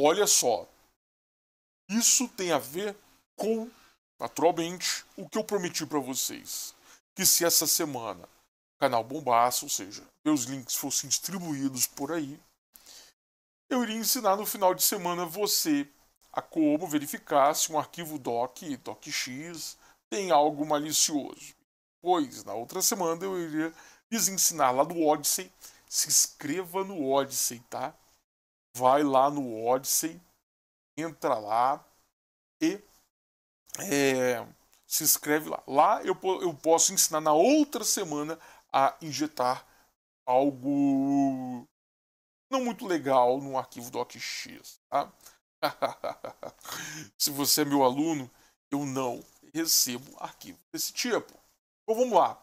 Olha só, isso tem a ver com, naturalmente, o que eu prometi para vocês. Que se essa semana o canal bombasse, ou seja, meus links fossem distribuídos por aí, eu iria ensinar no final de semana você a como verificar se um arquivo doc, docx, tem algo malicioso. Pois, na outra semana eu iria lhes ensinar lá do Odyssey. Se inscreva no Odyssey, tá? vai lá no Odyssey, entra lá e é, se inscreve lá. Lá eu, eu posso ensinar na outra semana a injetar algo não muito legal no arquivo docx, tá? se você é meu aluno, eu não recebo arquivo desse tipo. Então vamos lá.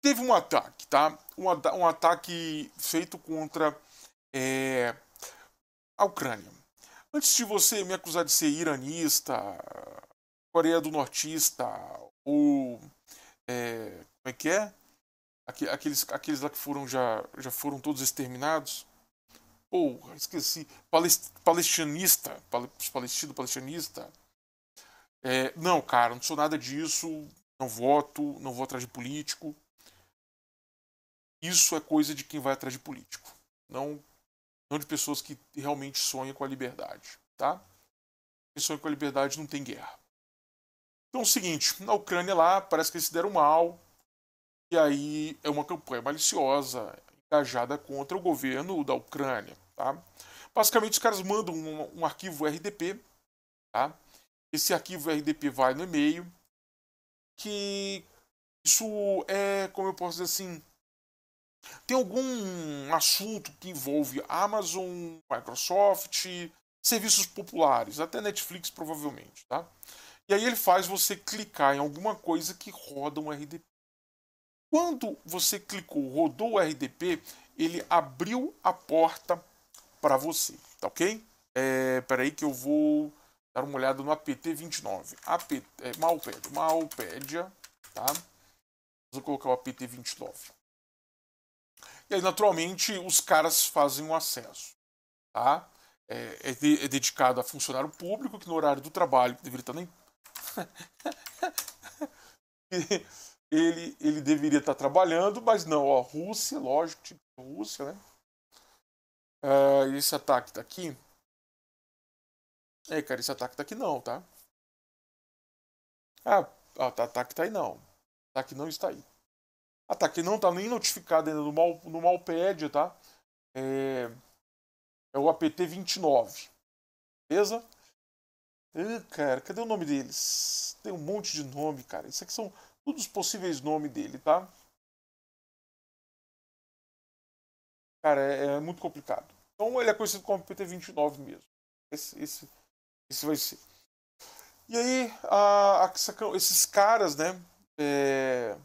Teve um ataque, tá? Um, um ataque feito contra é, a Ucrânia. Antes de você me acusar de ser iranista, Coreia do Nortista, ou. É, como é que é? Aqueles, aqueles lá que foram já, já foram todos exterminados. Ou, esqueci, palest, palestinista, palestino palestinista. É, não, cara, não sou nada disso, não voto, não vou atrás de político. Isso é coisa de quem vai atrás de político. Não não de pessoas que realmente sonham com a liberdade, tá? Quem sonha com a liberdade não tem guerra. Então é o seguinte, na Ucrânia lá, parece que eles se deram mal, e aí é uma campanha maliciosa, engajada contra o governo da Ucrânia, tá? Basicamente os caras mandam um, um arquivo RDP, tá? Esse arquivo RDP vai no e-mail, que isso é, como eu posso dizer assim, tem algum assunto que envolve Amazon, Microsoft, serviços populares, até Netflix provavelmente, tá? E aí ele faz você clicar em alguma coisa que roda um RDP. Quando você clicou, rodou o RDP, ele abriu a porta para você, tá ok? É, peraí que eu vou dar uma olhada no APT29. É, malpédia, é, Malpedia, Malpedia, tá? Vou colocar o APT29. E aí, naturalmente, os caras fazem o acesso. Tá? É, é, de, é dedicado a funcionário público que no horário do trabalho, que deveria estar nem. ele, ele deveria estar trabalhando, mas não, ó, Rússia, lógico, tipo Rússia, né? Uh, esse ataque tá aqui. É, cara, esse ataque tá aqui não, tá? Ah, ó, ah, tá, ataque tá aí não. Ataque não está aí. Ah, tá, que não tá nem notificado ainda no, mal, no Malpad, tá? É, é o APT29. Beleza? cara, cadê o nome deles? Tem um monte de nome, cara. Isso aqui são todos os possíveis nomes dele, tá? Cara, é, é muito complicado. Então ele é conhecido como PT29 mesmo. Esse, esse, esse vai ser. E aí, a, a, esses caras, né? É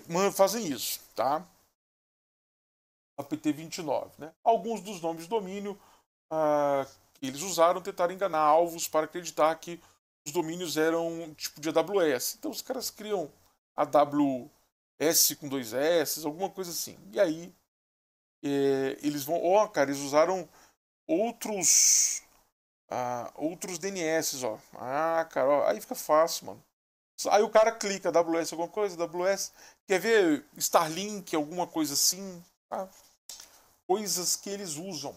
é, fazem isso, tá? APT29, né? Alguns dos nomes de domínio ah, eles usaram tentaram enganar alvos para acreditar que os domínios eram tipo de AWS. Então os caras criam AWS com dois S, alguma coisa assim. E aí é, eles vão, ó, oh, cara, eles usaram outros ah, outros DNS, ó. Ah, cara, ó, aí fica fácil, mano. Aí o cara clica AWS alguma coisa, AWS, quer ver Starlink, alguma coisa assim, tá? coisas que eles usam.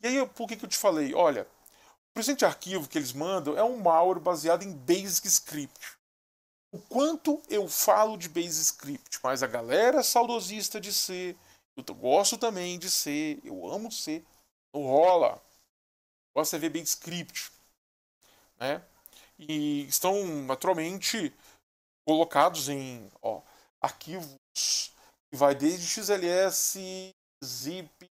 E aí, por que, que eu te falei? Olha, o presente arquivo que eles mandam é um malware baseado em Basic Script. O quanto eu falo de Basic Script, mas a galera saudosista de ser, eu gosto também de ser, eu amo ser, não rola. Gosto de ver Basic Script, né? e estão naturalmente colocados em ó, arquivos que vai desde XLS, ZIP,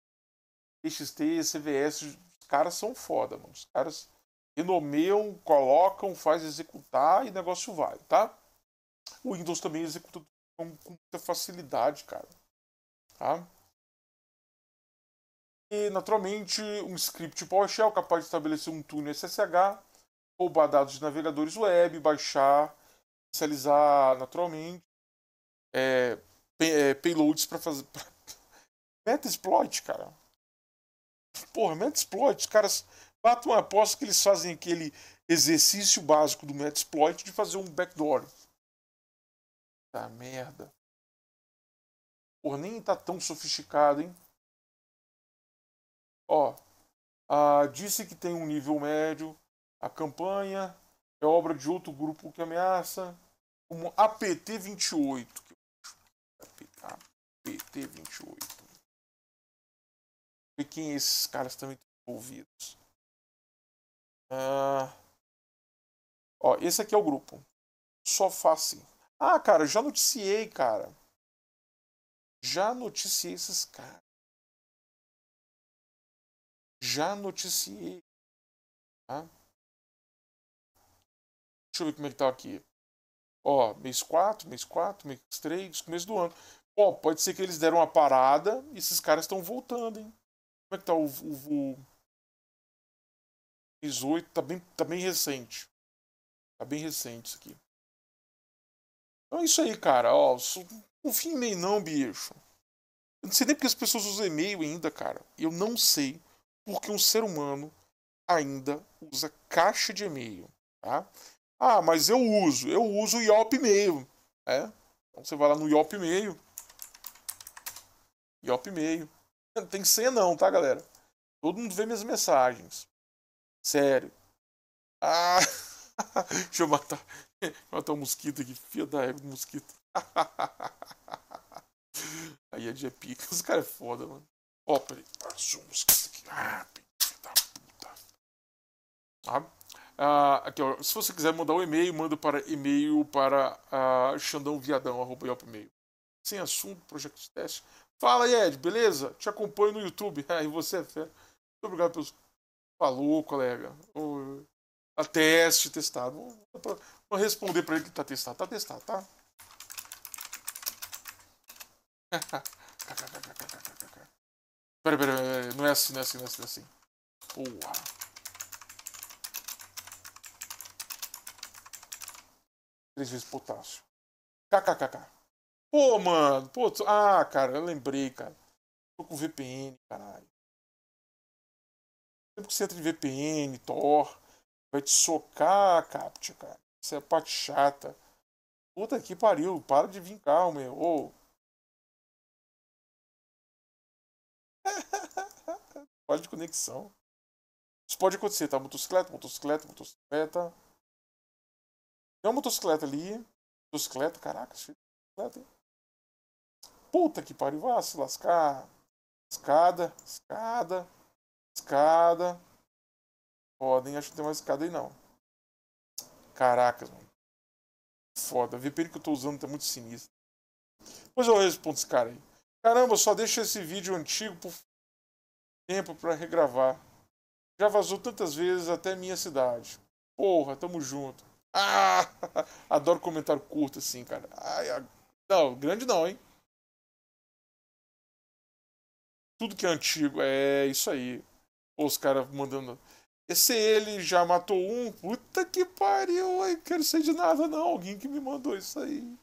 TXT, CVS. Os caras são foda, mano. Os caras renomeiam, colocam, faz executar e negócio vai, tá? O Windows também executa com, muita facilidade, cara. Tá? E naturalmente um script PowerShell capaz de estabelecer um túnel SSH roubar dados de navegadores web, baixar, inicializar naturalmente, é, pay, é, payloads para fazer. Pra... Metasploit, cara. Porra, Metasploit, os caras batam uma aposta que eles fazem aquele exercício básico do Metasploit de fazer um backdoor. Tá merda. Porra, nem tá tão sofisticado, hein? Ó, ah, disse que tem um nível médio, a campanha é obra de outro grupo que ameaça, como APT-28. APT-28. É e quem esses caras também estão envolvidos. Ah, ó, esse aqui é o grupo. Só face. Assim. Ah, cara, já noticiei, cara. Já noticiei esses caras. Já noticiei. Tá? Deixa eu ver como é que tá aqui. Ó, mês 4, mês 4, mês 3, começo do ano. Ó, pode ser que eles deram uma parada e esses caras estão voltando, hein? Como é que tá o, o, o... mês 8? Tá bem, tá bem recente. Tá bem recente isso aqui. Então é isso aí, cara. Ó, confia em e-mail não, bicho. Eu não sei nem porque as pessoas usam e-mail ainda, cara. Eu não sei porque um ser humano ainda usa caixa de e-mail, tá? Ah, mas eu uso. Eu uso o Yelp Meio. É? Então você vai lá no Yelp Meio. Yelp Meio. Não tem senha não, tá, galera? Todo mundo vê minhas mensagens. Sério. Ah... Deixa eu matar... Deixa eu matar um mosquito aqui. Filha da égua do mosquito. Aí é de pica. Os caras é foda, mano. Ó, peraí. Passou um mosquito aqui. Ah, filha da puta. Sabe? Ah. Ah, aqui, ó, se você quiser mandar um e-mail, manda para e-mail para ah, Sem assunto, projeto de teste. Fala, Ed, beleza? Te acompanho no YouTube. Ah, e você é fera. Muito obrigado pelo Falou, colega. A teste, testado. Vou responder para ele que tá testado. Tá testado, tá? pera, pera, pera, não é assim, não é assim, não é assim. É assim. Boa. Três vezes potássio. KKKK. Pô, mano. Pô, tu... Ah, cara, eu lembrei, cara. Tô com VPN, caralho. Sempre que você entra em VPN, Tor, vai te socar a captcha, cara. Isso é a parte chata. Puta que pariu, para de carro, meu. Ô. Pode de conexão. Isso pode acontecer, tá? Motocicleta, motocicleta, motocicleta. Tem uma motocicleta ali. Motocicleta, caraca, cheio de motocicleta. Puta que pariu, vá se lascar. Escada, escada, escada. Podem, acho que tem mais escada aí não. Caracas, mano. Foda, a VPN que eu tô usando tá muito sinistra. Depois eu respondo esse cara aí. Caramba, só deixa esse vídeo antigo por tempo para regravar. Já vazou tantas vezes até minha cidade. Porra, tamo junto. Ah! Adoro comentário curto assim, cara. Ai, Não, grande não, hein? Tudo que é antigo, é isso aí. os caras mandando. Esse ele já matou um. Puta que pariu, eu quero ser de nada, não. Alguém que me mandou isso aí.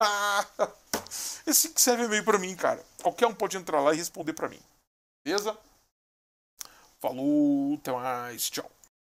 Ah! Esse que serve meio mail pra mim, cara. Qualquer um pode entrar lá e responder pra mim. Beleza? Falou, até mais, tchau.